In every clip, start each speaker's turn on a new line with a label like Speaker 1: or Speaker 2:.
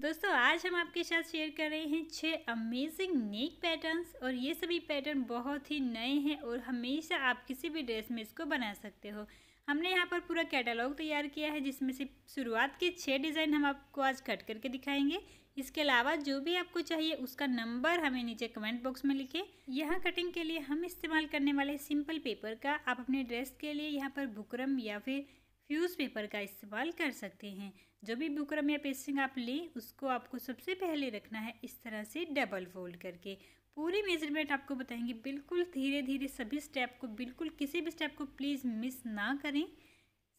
Speaker 1: दोस्तों आज हम आपके साथ शेयर कर रहे हैं छः अमेजिंग नेक पैटर्न्स और ये सभी पैटर्न बहुत ही नए हैं और हमेशा आप किसी भी ड्रेस में इसको बना सकते हो हमने यहाँ पर पूरा कैटलॉग तैयार किया है जिसमें से शुरुआत के छः डिज़ाइन हम आपको आज कट करके दिखाएंगे इसके अलावा जो भी आपको चाहिए उसका नंबर हमें नीचे कमेंट बॉक्स में लिखें यहाँ कटिंग के लिए हम इस्तेमाल करने वाले सिंपल पेपर का आप अपने ड्रेस के लिए यहाँ पर बुकरम या फिर फ्यूज़ पेपर का इस्तेमाल कर सकते हैं जो भी बुकरम या पेस्टिंग आप लें उसको आपको सबसे पहले रखना है इस तरह से डबल फोल्ड करके पूरी मेजरमेंट आपको बताएंगे बिल्कुल धीरे धीरे सभी स्टेप को बिल्कुल किसी भी स्टेप को प्लीज़ मिस ना करें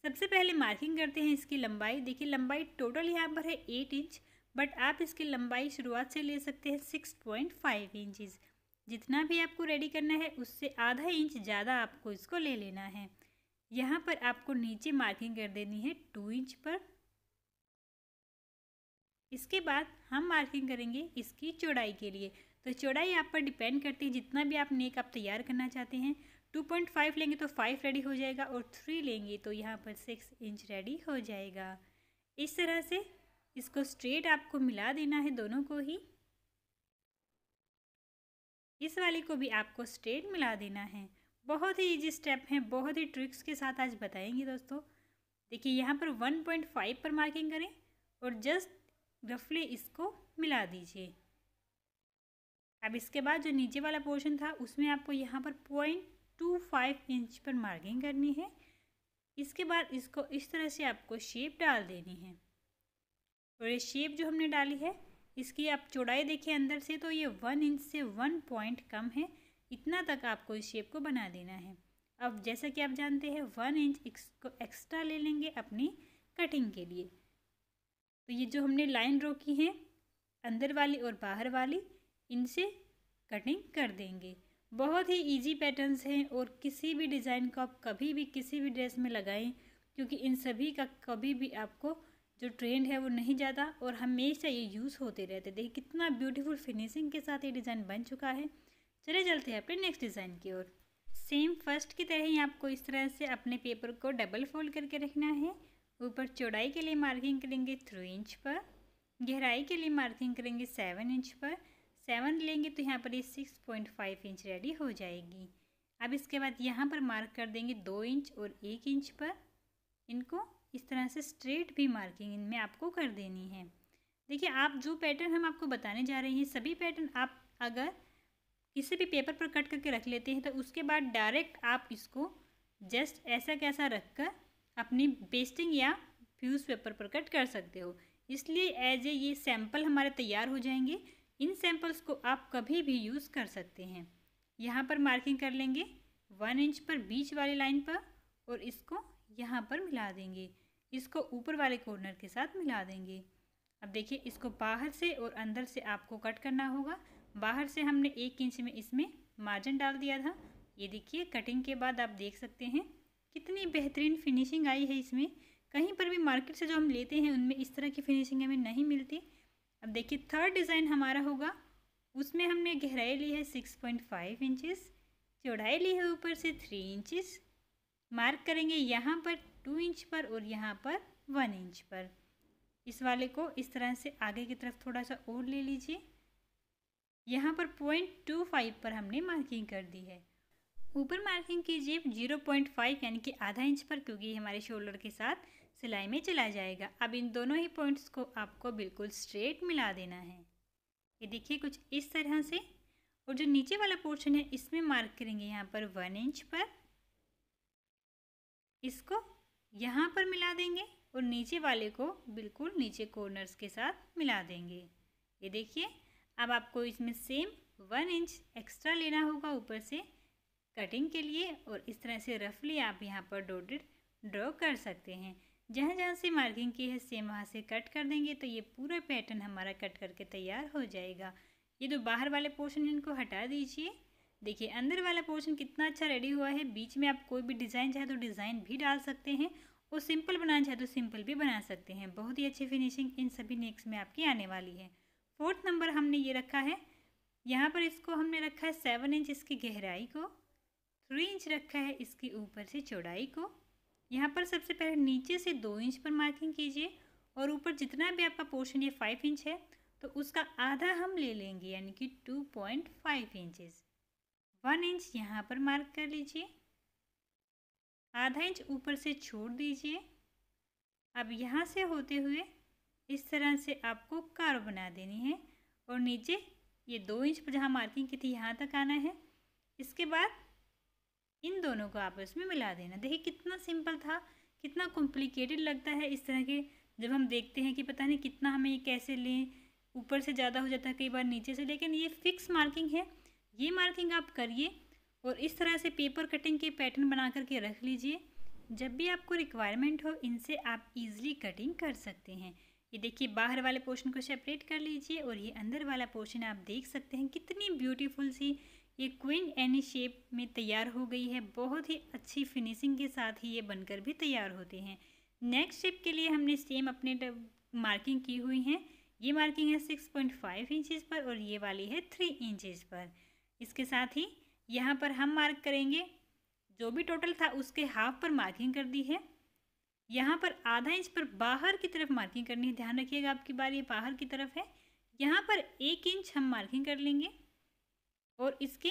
Speaker 1: सबसे पहले मार्किंग करते हैं इसकी लंबाई देखिए लंबाई टोटल यहाँ पर है एट इंच बट आप इसकी लंबाई शुरुआत से ले सकते हैं सिक्स पॉइंट फाइव इंचज़ जितना भी आपको रेडी करना है उससे आधा इंच ज़्यादा आपको इसको ले लेना है यहाँ पर आपको नीचे मार्किंग कर देनी है टू इंच पर इसके बाद हम मार्किंग करेंगे इसकी चौड़ाई के लिए तो चौड़ाई आप पर डिपेंड करती है जितना भी आप नेक आप तैयार करना चाहते हैं टू पॉइंट फाइव लेंगे तो फाइव रेडी हो जाएगा और थ्री लेंगे तो यहाँ पर सिक्स इंच रेडी हो जाएगा इस तरह से इसको स्ट्रेट आपको मिला देना है दोनों को ही इस वाले को भी आपको स्ट्रेट मिला देना है बहुत ही इजी स्टेप हैं बहुत ही ट्रिक्स के साथ आज बताएंगे दोस्तों देखिए यहाँ पर 1.5 पर मार्किंग करें और जस्ट रफली इसको मिला दीजिए अब इसके बाद जो नीचे वाला पोर्शन था उसमें आपको यहाँ पर पॉइंट टू फाइव इंच पर मार्किंग करनी है इसके बाद इसको इस तरह से आपको शेप डाल देनी है और ये शेप जो हमने डाली है इसकी आप चौड़ाई देखिए अंदर से तो ये वन इंच से वन पॉइंट कम है इतना तक आपको इस शेप को बना देना है अब जैसा कि आप जानते हैं वन इंच इसको एक्स्ट्रा ले लेंगे अपनी कटिंग के लिए तो ये जो हमने लाइन ड्रॉ की है अंदर वाली और बाहर वाली इनसे कटिंग कर देंगे बहुत ही इजी पैटर्न्स हैं और किसी भी डिज़ाइन को आप कभी भी किसी भी ड्रेस में लगाएं क्योंकि इन सभी का कभी भी आपको जो ट्रेंड है वो नहीं जाता और हमेशा ये यूज़ होते रहते देखिए कितना ब्यूटीफुल फिनिशिंग के साथ ये डिज़ाइन बन चुका है चले चलते हैं अपने नेक्स्ट डिज़ाइन की ओर सेम फर्स्ट की तरह ही आपको इस तरह से अपने पेपर को डबल फोल्ड करके रखना है ऊपर चौड़ाई के लिए मार्किंग करेंगे थ्री इंच पर गहराई के लिए मार्किंग करेंगे सेवन इंच पर सेवन लेंगे तो यहाँ पर ये six point five inch ready हो जाएगी अब इसके बाद यहाँ पर मार्क कर देंगे दो इंच और एक इंच पर इनको इस तरह से स्ट्रेट भी मार्किंग इनमें आपको कर देनी है देखिए आप जो पैटर्न हम आपको बताने जा रहे हैं सभी पैटर्न आप अगर किसी भी पेपर पर कट करके रख लेते हैं तो उसके बाद डायरेक्ट आप इसको जस्ट ऐसा कैसा रख कर अपनी पेस्टिंग या फ्यूज़ पेपर पर कट कर सकते हो इसलिए एज ए ये सैम्पल हमारे तैयार हो जाएंगे इन सैम्पल्स को आप कभी भी यूज़ कर सकते हैं यहाँ पर मार्किंग कर लेंगे वन इंच पर बीच वाली लाइन पर और इसको यहाँ पर मिला देंगे इसको ऊपर वाले कॉर्नर के साथ मिला देंगे अब देखिए इसको बाहर से और अंदर से आपको कट करना होगा बाहर से हमने एक इंच में इसमें मार्जिन डाल दिया था ये देखिए कटिंग के बाद आप देख सकते हैं कितनी बेहतरीन फिनिशिंग आई है इसमें कहीं पर भी मार्केट से जो हम लेते हैं उनमें इस तरह की फिनिशिंग हमें नहीं मिलती अब देखिए थर्ड डिज़ाइन हमारा होगा उसमें हमने गहराई ली है सिक्स पॉइंट फाइव इंचिस चौड़ाई ली है ऊपर से थ्री इंचिस मार्क करेंगे यहाँ पर टू इंच पर और यहाँ पर वन इंच पर इस वाले को इस तरह से आगे की तरफ थोड़ा सा और ले लीजिए यहाँ पर पॉइंट टू फाइव पर हमने मार्किंग कर दी है ऊपर मार्किंग कीजिए 0.5 यानी कि आधा इंच पर क्योंकि हमारे शोल्डर के साथ सिलाई में चला जाएगा अब इन दोनों ही पॉइंट्स को आपको बिल्कुल स्ट्रेट मिला देना है ये देखिए कुछ इस तरह से और जो नीचे वाला पोर्शन है इसमें मार्क करेंगे यहाँ पर वन इंच पर इसको यहाँ पर मिला देंगे और नीचे वाले को बिल्कुल नीचे कॉर्नर्स के साथ मिला देंगे ये देखिए अब आपको इसमें सेम वन इंच एक्स्ट्रा लेना होगा ऊपर से कटिंग के लिए और इस तरह से रफली आप यहाँ पर डोटेड ड्रॉ कर सकते हैं जहाँ जहाँ से मार्किंग की है सेम वहाँ से कट कर देंगे तो ये पूरा पैटर्न हमारा कट करके तैयार हो जाएगा ये जो तो बाहर वाले पोर्शन इनको हटा दीजिए देखिए अंदर वाला पोर्शन कितना अच्छा रेडी हुआ है बीच में आप कोई भी डिज़ाइन चाहे तो डिज़ाइन भी डाल सकते हैं और सिंपल बनाना चाहे तो सिंपल भी बना सकते हैं बहुत ही अच्छी फिनिशिंग इन सभी नेक्स में आपकी आने वाली है फोर्थ नंबर हमने ये रखा है यहाँ पर इसको हमने रखा है सेवन इंच इसकी गहराई को थ्री इंच रखा है इसके ऊपर से चौड़ाई को यहाँ पर सबसे पहले नीचे से दो इंच पर मार्किंग कीजिए और ऊपर जितना भी आपका पोर्शन ये फाइव इंच है तो उसका आधा हम ले लेंगे यानी कि two point five inches one inch यहाँ पर मार्क कर लीजिए आधा इंच ऊपर से छोड़ दीजिए अब यहाँ से होते हुए इस तरह से आपको कार बना देनी है और नीचे ये दो इंच पर जहाँ मार्किंग की थी यहाँ तक आना है इसके बाद इन दोनों को आपस में मिला देना देखिए कितना सिंपल था कितना कॉम्प्लिकेटेड लगता है इस तरह के जब हम देखते हैं कि पता नहीं कितना हमें ये कैसे लें ऊपर से ज़्यादा हो जाता है कई बार नीचे से लेकिन ये फिक्स मार्किंग है ये मार्किंग आप करिए और इस तरह से पेपर कटिंग के पैटर्न बना करके रख लीजिए जब भी आपको रिक्वायरमेंट हो इनसे आप इजीली कटिंग कर सकते हैं ये देखिए बाहर वाले पोर्शन को सेपरेट कर लीजिए और ये अंदर वाला पोर्शन आप देख सकते हैं कितनी ब्यूटीफुल सी ये क्वीन एनी शेप में तैयार हो गई है बहुत ही अच्छी फिनिशिंग के साथ ही ये बनकर भी तैयार होते हैं नेक्स्ट शेप के लिए हमने सेम अपने मार्किंग की हुई है ये मार्किंग है सिक्स पॉइंट फाइव इंचज़ पर और ये वाली है थ्री इंचज़ पर इसके साथ ही यहाँ पर हम मार्क करेंगे जो भी टोटल था उसके हाफ पर मार्किंग कर दी है यहाँ पर आधा इंच पर बाहर की तरफ मार्किंग करनी है ध्यान रखिएगा आपकी बार ये बाहर की तरफ है यहाँ पर एक इंच हम मार्किंग कर लेंगे और इसके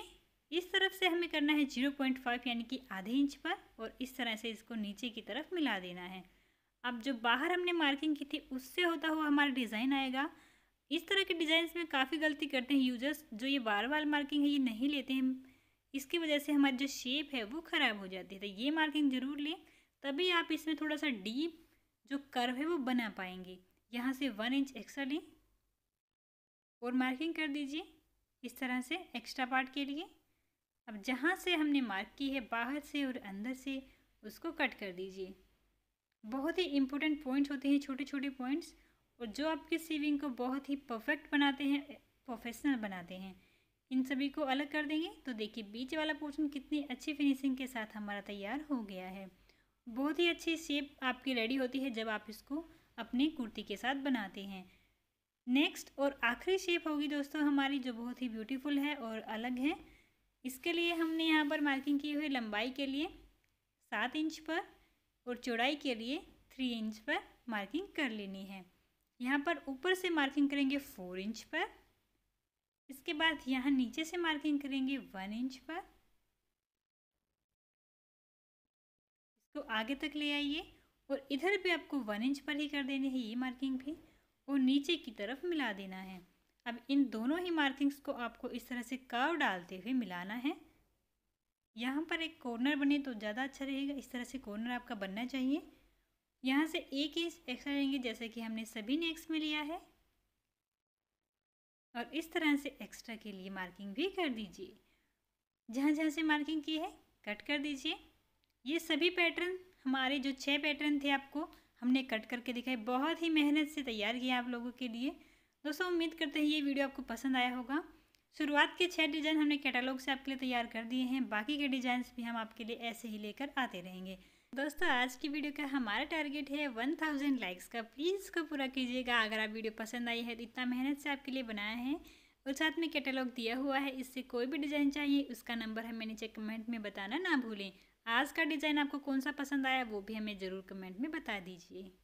Speaker 1: इस तरफ से हमें करना है जीरो पॉइंट फाइव यानी कि आधे इंच पर और इस तरह से इसको नीचे की तरफ मिला देना है अब जो बाहर हमने मार्किंग की थी उससे होता हुआ हमारा डिज़ाइन आएगा इस तरह के डिज़ाइन में काफ़ी गलती करते हैं यूजर्स जो ये बार बार मार्किंग है ये नहीं लेते हैं इसकी वजह से हमारी जो शेप है वो ख़राब हो जाती है तो ये मार्किंग ज़रूर लें तभी आप इसमें थोड़ा सा डीप जो कर्व है वो बना पाएंगे यहाँ से वन इंच एक्स्ट्रा लें और मार्किंग कर दीजिए इस तरह से एक्स्ट्रा पार्ट के लिए अब जहाँ से हमने मार्क की है बाहर से और अंदर से उसको कट कर दीजिए बहुत ही इम्पोर्टेंट पॉइंट्स होते हैं छोटे छोटे पॉइंट्स और जो आपके सीविंग को बहुत ही परफेक्ट बनाते हैं प्रोफेशनल बनाते हैं इन सभी को अलग कर देंगे तो देखिए बीच वाला पोर्शन कितनी अच्छी फिनिशिंग के साथ हमारा तैयार हो गया है बहुत ही अच्छी शेप आपकी रेडी होती है जब आप इसको अपनी कुर्ती के साथ बनाते हैं नेक्स्ट और आखिरी शेप होगी दोस्तों हमारी जो बहुत ही ब्यूटीफुल है और अलग है इसके लिए हमने यहाँ पर मार्किंग की हुई लंबाई के लिए सात इंच पर और चौड़ाई के लिए थ्री इंच पर मार्किंग कर लेनी है यहाँ पर ऊपर से मार्किंग करेंगे फोर इंच पर इसके बाद यहाँ नीचे से मार्किंग करेंगे वन इंच पर इसको आगे तक ले आइए और इधर भी आपको वन इंच पर ही कर देनी है ये मार्किंग भी को नीचे की तरफ मिला देना है अब इन दोनों ही मार्किंग्स को आपको इस तरह से कर्व डालते हुए मिलाना है यहाँ पर एक कॉर्नर बने तो ज़्यादा अच्छा रहेगा इस तरह से कॉर्नर आपका बनना चाहिए यहाँ से एक ही एक्स्ट्रा लेंगे जैसे कि हमने सभी नेक्स में लिया है और इस तरह से एक्स्ट्रा के लिए मार्किंग भी कर दीजिए जहाँ जहाँ से मार्किंग की है कट कर दीजिए ये सभी पैटर्न हमारे जो छः पैटर्न थे आपको हमने कट करके दिखाई बहुत ही मेहनत से तैयार किया आप लोगों के लिए दोस्तों उम्मीद करते हैं ये वीडियो आपको पसंद आया होगा शुरुआत के छः डिज़ाइन हमने कैटलॉग से आपके लिए तैयार कर दिए हैं बाकी के डिज़ाइंस भी हम आपके लिए ऐसे ही लेकर आते रहेंगे दोस्तों आज की वीडियो का हमारा टारगेट है वन थाउजेंड लाइक्स का प्लीज़ इसको पूरा कीजिएगा अगर आप वीडियो पसंद आई है तो इतना मेहनत से आपके लिए बनाया है और साथ में कैटलॉग दिया हुआ है इससे कोई भी डिज़ाइन चाहिए उसका नंबर हमें नीचे कमेंट में बताना ना भूलें आज का डिज़ाइन आपको कौन सा पसंद आया वो भी हमें ज़रूर कमेंट में बता दीजिए